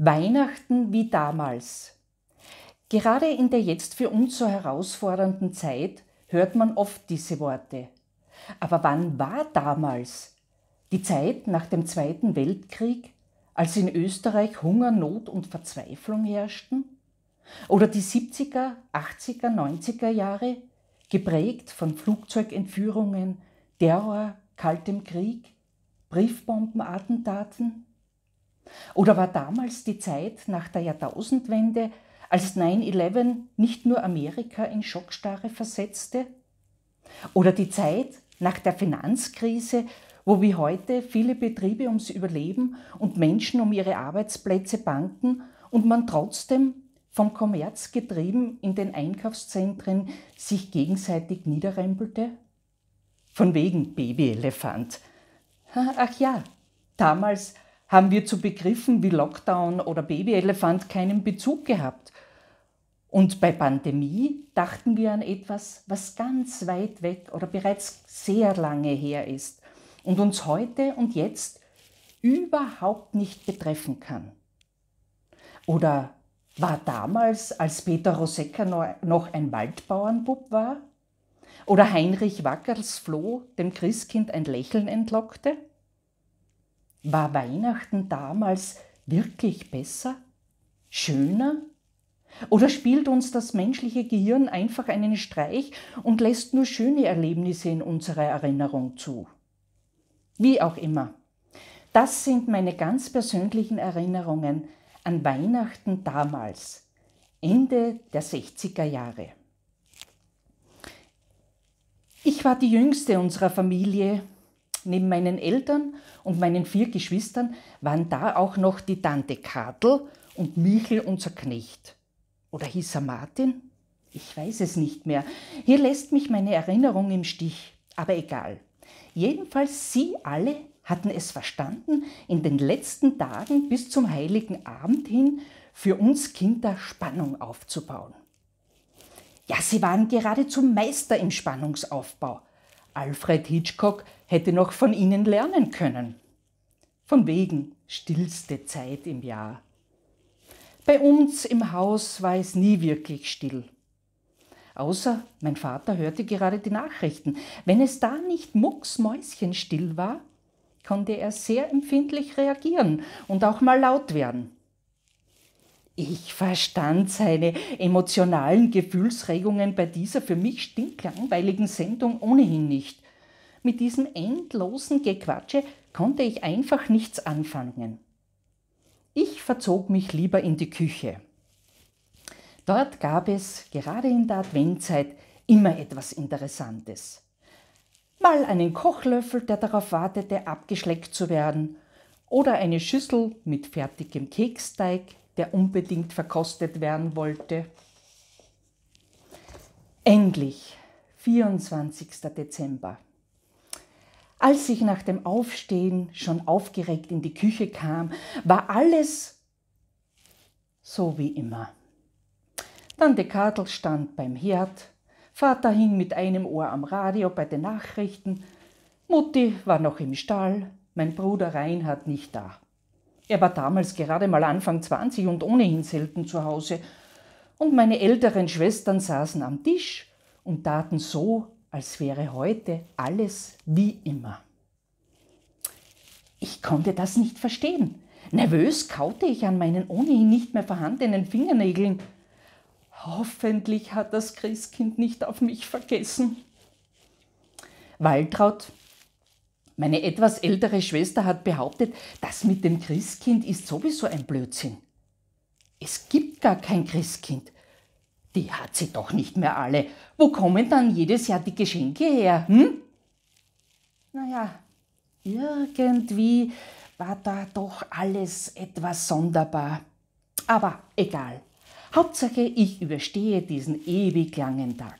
Weihnachten wie damals. Gerade in der jetzt für uns so herausfordernden Zeit hört man oft diese Worte. Aber wann war damals? Die Zeit nach dem Zweiten Weltkrieg, als in Österreich Hunger, Not und Verzweiflung herrschten? Oder die 70er, 80er, 90er Jahre, geprägt von Flugzeugentführungen, Terror, kaltem Krieg, Briefbombenattentaten? Oder war damals die Zeit nach der Jahrtausendwende, als 9-11 nicht nur Amerika in Schockstarre versetzte? Oder die Zeit nach der Finanzkrise, wo wie heute viele Betriebe ums Überleben und Menschen um ihre Arbeitsplätze banken und man trotzdem vom Kommerz getrieben in den Einkaufszentren sich gegenseitig niederrempelte? Von wegen Babyelefant. Ach ja, damals haben wir zu Begriffen wie Lockdown oder Babyelefant keinen Bezug gehabt. Und bei Pandemie dachten wir an etwas, was ganz weit weg oder bereits sehr lange her ist und uns heute und jetzt überhaupt nicht betreffen kann. Oder war damals, als Peter Rosecker noch ein Waldbauernbub war? Oder Heinrich Wackers dem Christkind ein Lächeln entlockte? War Weihnachten damals wirklich besser? Schöner? Oder spielt uns das menschliche Gehirn einfach einen Streich und lässt nur schöne Erlebnisse in unserer Erinnerung zu? Wie auch immer. Das sind meine ganz persönlichen Erinnerungen an Weihnachten damals, Ende der 60er Jahre. Ich war die jüngste unserer Familie neben meinen Eltern und meinen vier Geschwistern waren da auch noch die Tante Kartl und Michel, unser Knecht. Oder hieß er Martin? Ich weiß es nicht mehr. Hier lässt mich meine Erinnerung im Stich. Aber egal. Jedenfalls Sie alle hatten es verstanden, in den letzten Tagen bis zum heiligen Abend hin für uns Kinder Spannung aufzubauen. Ja, sie waren geradezu Meister im Spannungsaufbau. Alfred Hitchcock hätte noch von ihnen lernen können. Von wegen stillste Zeit im Jahr. Bei uns im Haus war es nie wirklich still. Außer mein Vater hörte gerade die Nachrichten. Wenn es da nicht mucksmäuschenstill war, konnte er sehr empfindlich reagieren und auch mal laut werden. Ich verstand seine emotionalen Gefühlsregungen bei dieser für mich stinklangweiligen Sendung ohnehin nicht. Mit diesem endlosen Gequatsche konnte ich einfach nichts anfangen. Ich verzog mich lieber in die Küche. Dort gab es, gerade in der Adventzeit, immer etwas Interessantes. Mal einen Kochlöffel, der darauf wartete, abgeschleckt zu werden, oder eine Schüssel mit fertigem Keksteig, der unbedingt verkostet werden wollte. Endlich, 24. Dezember. Als ich nach dem Aufstehen schon aufgeregt in die Küche kam, war alles so wie immer. Tante Kartel stand beim Herd, Vater hing mit einem Ohr am Radio bei den Nachrichten, Mutti war noch im Stall, mein Bruder Reinhard nicht da. Er war damals gerade mal Anfang 20 und ohnehin selten zu Hause. Und meine älteren Schwestern saßen am Tisch und taten so, als wäre heute alles wie immer. Ich konnte das nicht verstehen. Nervös kaute ich an meinen ohnehin nicht mehr vorhandenen Fingernägeln. Hoffentlich hat das Christkind nicht auf mich vergessen. Waltraud meine etwas ältere Schwester hat behauptet, das mit dem Christkind ist sowieso ein Blödsinn. Es gibt gar kein Christkind. Die hat sie doch nicht mehr alle. Wo kommen dann jedes Jahr die Geschenke her? Hm? Naja, irgendwie war da doch alles etwas sonderbar. Aber egal. Hauptsache, ich überstehe diesen ewig langen Tag.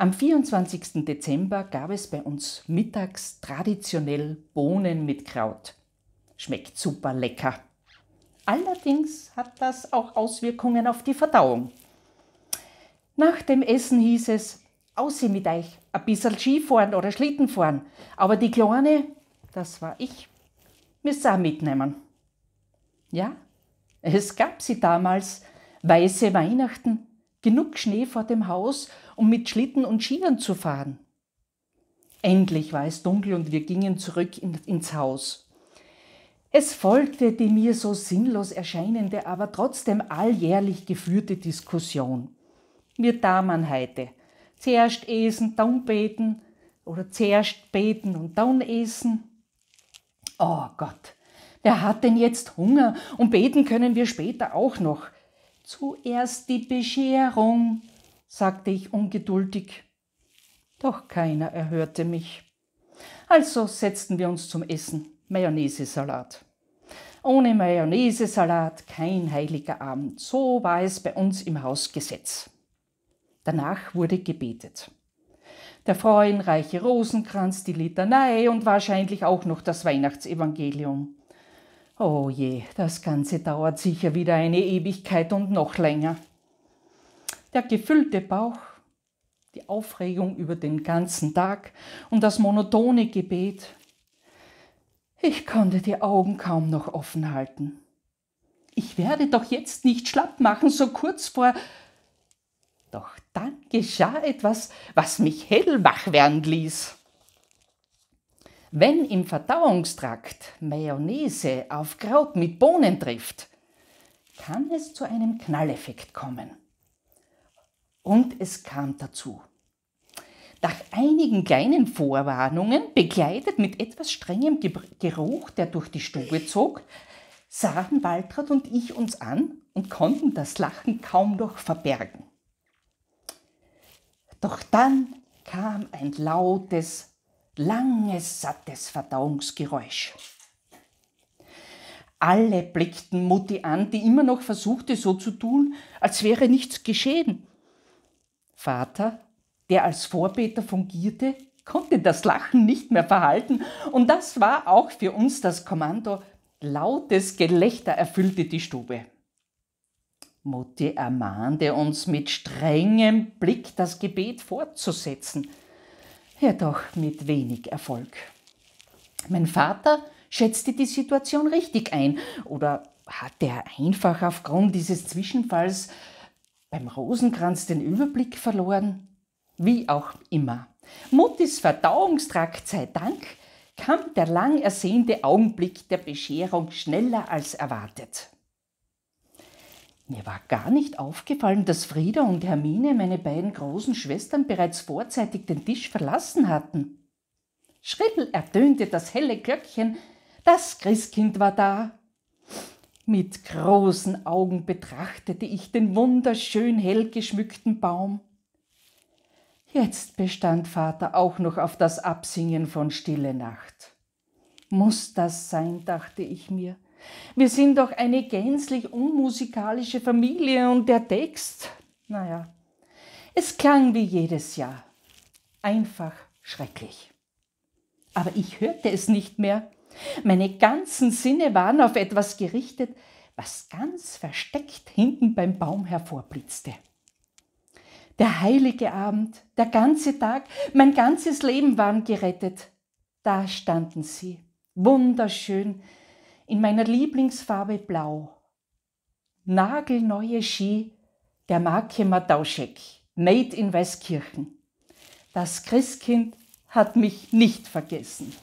Am 24. Dezember gab es bei uns mittags traditionell Bohnen mit Kraut. Schmeckt super lecker. Allerdings hat das auch Auswirkungen auf die Verdauung. Nach dem Essen hieß es, aussehen mit euch, ein bisschen Skifahren oder Schlitten fahren. Aber die Kleine, das war ich, müsst ihr auch mitnehmen. Ja, es gab sie damals, weiße Weihnachten, genug Schnee vor dem Haus, um mit Schlitten und Schienen zu fahren. Endlich war es dunkel und wir gingen zurück in, ins Haus. Es folgte die mir so sinnlos erscheinende, aber trotzdem alljährlich geführte Diskussion. Wir Damen heute. Zuerst essen, dann beten. Oder zuerst beten und dann essen. Oh Gott, wer hat denn jetzt Hunger? Und beten können wir später auch noch. Zuerst die Bescherung, sagte ich ungeduldig. Doch keiner erhörte mich. Also setzten wir uns zum Essen. Mayonnaise-Salat. Ohne Mayonnaise-Salat kein heiliger Abend. So war es bei uns im Hausgesetz. Danach wurde gebetet. Der freuenreiche Rosenkranz, die Litanei und wahrscheinlich auch noch das Weihnachtsevangelium. Oh je, das Ganze dauert sicher wieder eine Ewigkeit und noch länger. Der gefüllte Bauch, die Aufregung über den ganzen Tag und das monotone Gebet. Ich konnte die Augen kaum noch offen halten. Ich werde doch jetzt nicht schlapp machen, so kurz vor. Doch dann geschah etwas, was mich hellwach werden ließ. Wenn im Verdauungstrakt Mayonnaise auf Kraut mit Bohnen trifft, kann es zu einem Knalleffekt kommen. Und es kam dazu. Nach einigen kleinen Vorwarnungen, begleitet mit etwas strengem Geruch, der durch die Stube zog, sahen Waltraud und ich uns an und konnten das Lachen kaum noch verbergen. Doch dann kam ein lautes langes, sattes Verdauungsgeräusch. Alle blickten Mutti an, die immer noch versuchte, so zu tun, als wäre nichts geschehen. Vater, der als Vorbeter fungierte, konnte das Lachen nicht mehr verhalten und das war auch für uns das Kommando. Lautes Gelächter erfüllte die Stube. Mutti ermahnte uns mit strengem Blick, das Gebet fortzusetzen. Ja, doch mit wenig Erfolg. Mein Vater schätzte die Situation richtig ein oder hatte er einfach aufgrund dieses Zwischenfalls beim Rosenkranz den Überblick verloren? Wie auch immer. Muttis Verdauungstrakt sei Dank kam der lang ersehnte Augenblick der Bescherung schneller als erwartet. Mir war gar nicht aufgefallen, dass Frieda und Hermine, meine beiden großen Schwestern, bereits vorzeitig den Tisch verlassen hatten. Schrill ertönte das helle Glöckchen, das Christkind war da. Mit großen Augen betrachtete ich den wunderschön hell geschmückten Baum. Jetzt bestand Vater auch noch auf das Absingen von Stille Nacht. Muss das sein, dachte ich mir, wir sind doch eine gänzlich unmusikalische Familie und der Text, naja, es klang wie jedes Jahr. Einfach schrecklich. Aber ich hörte es nicht mehr. Meine ganzen Sinne waren auf etwas gerichtet, was ganz versteckt hinten beim Baum hervorblitzte. Der heilige Abend, der ganze Tag, mein ganzes Leben waren gerettet. Da standen sie, wunderschön, in meiner Lieblingsfarbe Blau. Nagelneue Ski der Marke Matauschek, made in Weißkirchen. Das Christkind hat mich nicht vergessen.